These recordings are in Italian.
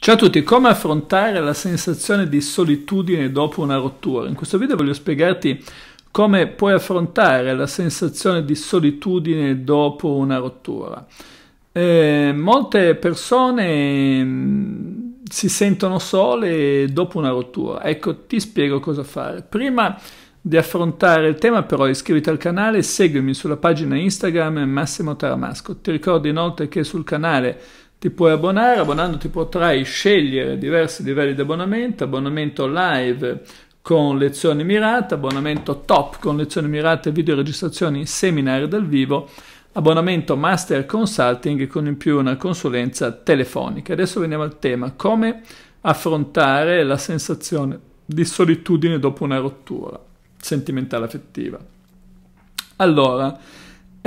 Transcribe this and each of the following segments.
Ciao a tutti, come affrontare la sensazione di solitudine dopo una rottura? In questo video voglio spiegarti come puoi affrontare la sensazione di solitudine dopo una rottura. Eh, molte persone mm, si sentono sole dopo una rottura. Ecco, ti spiego cosa fare. Prima di affrontare il tema però iscriviti al canale e seguimi sulla pagina Instagram Massimo Taramasco. Ti ricordo inoltre che sul canale ti puoi abbonare, abbonandoti potrai scegliere diversi livelli di abbonamento, abbonamento live con lezioni mirate, abbonamento top con lezioni mirate, video registrazioni, seminari dal vivo, abbonamento master consulting con in più una consulenza telefonica. Adesso veniamo al tema, come affrontare la sensazione di solitudine dopo una rottura sentimentale affettiva. Allora,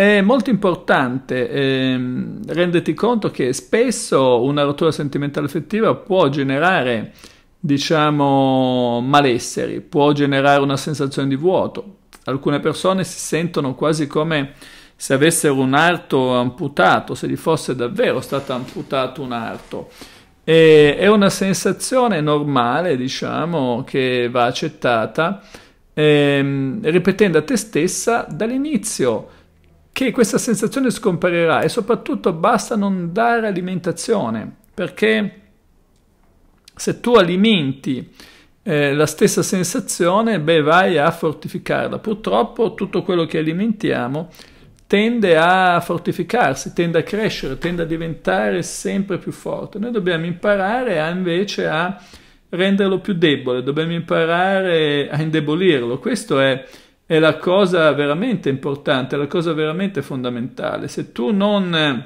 è molto importante ehm, renderti conto che spesso una rottura sentimentale affettiva può generare, diciamo, malesseri, può generare una sensazione di vuoto. Alcune persone si sentono quasi come se avessero un arto amputato, se gli fosse davvero stato amputato un arto. E è una sensazione normale, diciamo, che va accettata, ehm, ripetendo a te stessa dall'inizio che questa sensazione scomparirà e soprattutto basta non dare alimentazione perché se tu alimenti eh, la stessa sensazione, beh, vai a fortificarla. Purtroppo tutto quello che alimentiamo tende a fortificarsi, tende a crescere, tende a diventare sempre più forte. Noi dobbiamo imparare a, invece a renderlo più debole, dobbiamo imparare a indebolirlo. Questo è è la cosa veramente importante, è la cosa veramente fondamentale. Se tu non eh,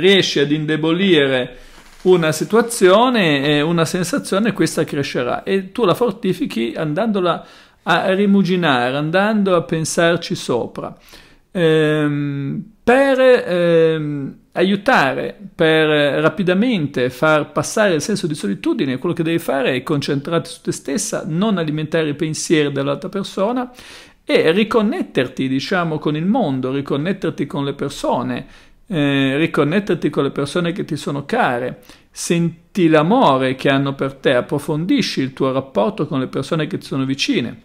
riesci ad indebolire una situazione, eh, una sensazione, questa crescerà e tu la fortifichi andandola a rimuginare, andando a pensarci sopra. Ehm, per ehm, aiutare per eh, rapidamente far passare il senso di solitudine, quello che devi fare è concentrarti su te stessa, non alimentare i pensieri dell'altra persona e riconnetterti, diciamo, con il mondo, riconnetterti con le persone, eh, riconnetterti con le persone che ti sono care, senti l'amore che hanno per te, approfondisci il tuo rapporto con le persone che ti sono vicine.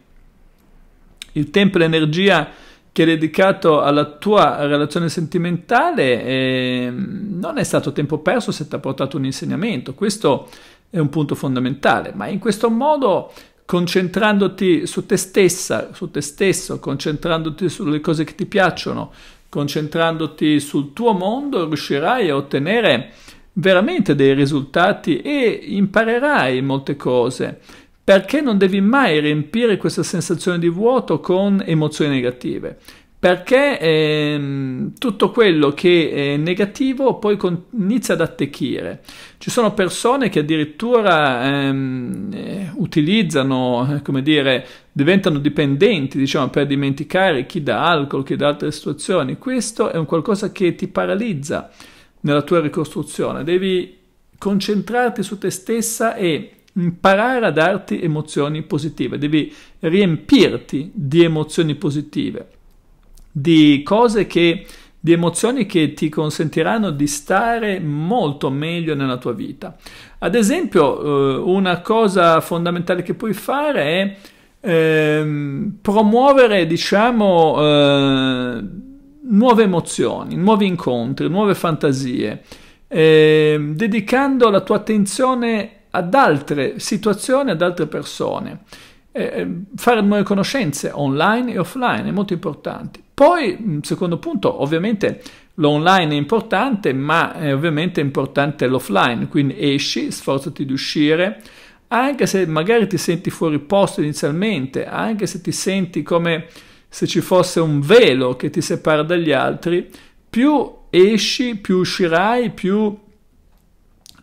Il tempo e l'energia che è dedicato alla tua relazione sentimentale eh, non è stato tempo perso se ti ha portato un insegnamento. Questo è un punto fondamentale, ma in questo modo concentrandoti su te stessa, su te stesso, concentrandoti sulle cose che ti piacciono, concentrandoti sul tuo mondo, riuscirai a ottenere veramente dei risultati e imparerai molte cose. Perché non devi mai riempire questa sensazione di vuoto con emozioni negative? perché ehm, tutto quello che è negativo poi con- inizia ad attecchire. Ci sono persone che addirittura ehm, eh, utilizzano, eh, come dire, diventano dipendenti, diciamo, per dimenticare chi dà alcol, chi da altre situazioni. Questo è un qualcosa che ti paralizza nella tua ricostruzione. Devi concentrarti su te stessa e imparare a darti emozioni positive, devi riempirti di emozioni positive, di cose che di emozioni che ti consentiranno di stare molto meglio nella tua vita. Ad esempio, eh, una cosa fondamentale che puoi fare è ehm, promuovere, diciamo, eh, nuove emozioni, nuovi incontri, nuove fantasie, eh, dedicando la tua attenzione a ad altre situazioni, ad altre persone. Eh, eh, fare nuove conoscenze online e offline è molto importante. Poi, mm, secondo punto, ovviamente l'online è importante, ma è ovviamente importante l'offline, quindi esci, sforzati di uscire, anche se magari ti senti fuori posto inizialmente, anche se ti senti come se ci fosse un velo che ti separa dagli altri, più esci, più uscirai, più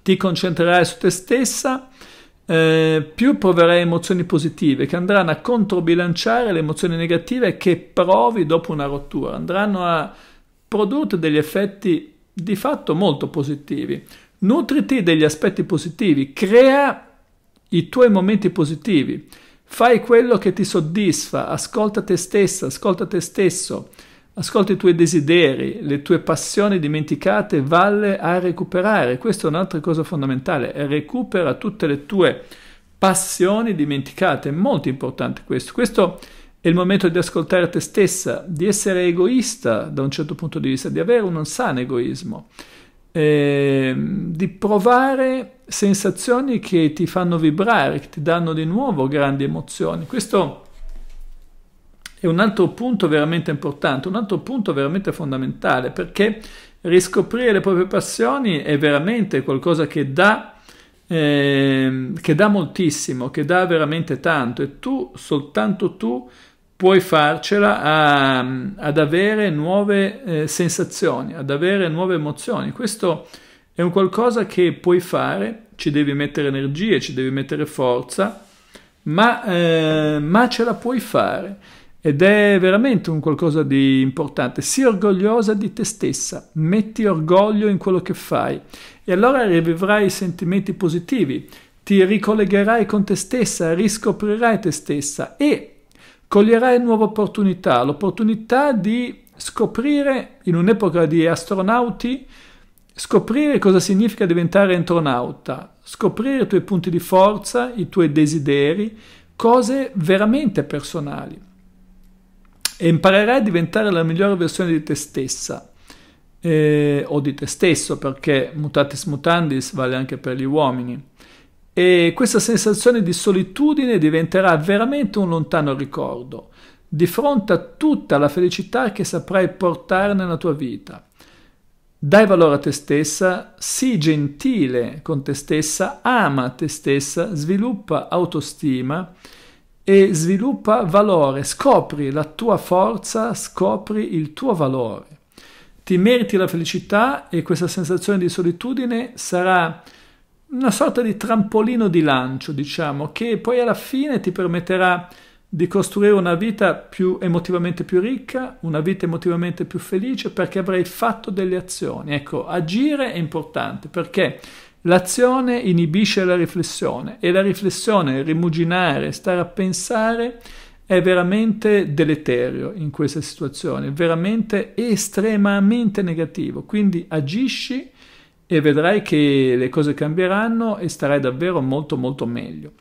ti concentrerai su te stessa, eh, più proverai emozioni positive che andranno a controbilanciare le emozioni negative che provi dopo una rottura, andranno a produrre degli effetti di fatto molto positivi. Nutriti degli aspetti positivi, crea i tuoi momenti positivi, fai quello che ti soddisfa, ascolta te stessa, ascolta te stesso. Ascolta i tuoi desideri, le tue passioni dimenticate, valle a recuperare. Questa è un'altra cosa fondamentale. Recupera tutte le tue passioni dimenticate. È molto importante questo. Questo è il momento di ascoltare te stessa, di essere egoista da un certo punto di vista, di avere un sano egoismo, eh, di provare sensazioni che ti fanno vibrare, che ti danno di nuovo grandi emozioni. Questo è un altro punto veramente importante, un altro punto veramente fondamentale, perché riscoprire le proprie passioni è veramente qualcosa che dà, eh, che dà moltissimo, che dà veramente tanto e tu, soltanto tu, puoi farcela a, ad avere nuove eh, sensazioni, ad avere nuove emozioni. Questo è un qualcosa che puoi fare, ci devi mettere energie, ci devi mettere forza, ma, eh, ma ce la puoi fare ed è veramente un qualcosa di importante. Sii orgogliosa di te stessa, metti orgoglio in quello che fai e allora rivivrai sentimenti positivi, ti ricollegherai con te stessa, riscoprirai te stessa e coglierai nuove opportunità, l'opportunità di scoprire in un'epoca di astronauti, scoprire cosa significa diventare astronauta, scoprire i tuoi punti di forza, i tuoi desideri, cose veramente personali e imparerai a diventare la migliore versione di te stessa eh, o di te stesso perché mutatis mutandis vale anche per gli uomini e questa sensazione di solitudine diventerà veramente un lontano ricordo di fronte a tutta la felicità che saprai portare nella tua vita. Dai valore a te stessa, sii gentile con te stessa, ama te stessa, sviluppa autostima e sviluppa valore, scopri la tua forza, scopri il tuo valore. Ti meriti la felicità e questa sensazione di solitudine sarà una sorta di trampolino di lancio, diciamo, che poi alla fine ti permetterà di costruire una vita più emotivamente più ricca, una vita emotivamente più felice perché avrai fatto delle azioni. Ecco, agire è importante perché L'azione inibisce la riflessione e la riflessione, rimuginare, stare a pensare è veramente deleterio in questa situazione, è veramente estremamente negativo. Quindi agisci e vedrai che le cose cambieranno e starai davvero molto molto meglio.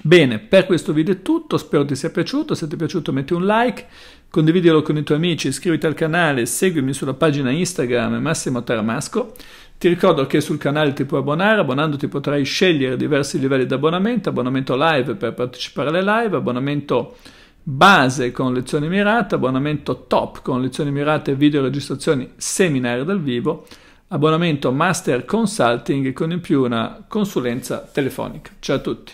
Bene, per questo video è tutto, spero ti sia piaciuto, se ti è piaciuto metti un like, condividilo con i tuoi amici, iscriviti al canale, seguimi sulla pagina Instagram Massimo Taramasco, ti ricordo che sul canale ti puoi abbonare, abbonandoti potrai scegliere diversi livelli di abbonamento, abbonamento live per partecipare alle live, abbonamento base con lezioni mirate, abbonamento top con lezioni mirate, video registrazioni, seminari dal vivo, abbonamento master consulting con in più una consulenza telefonica. Ciao a tutti.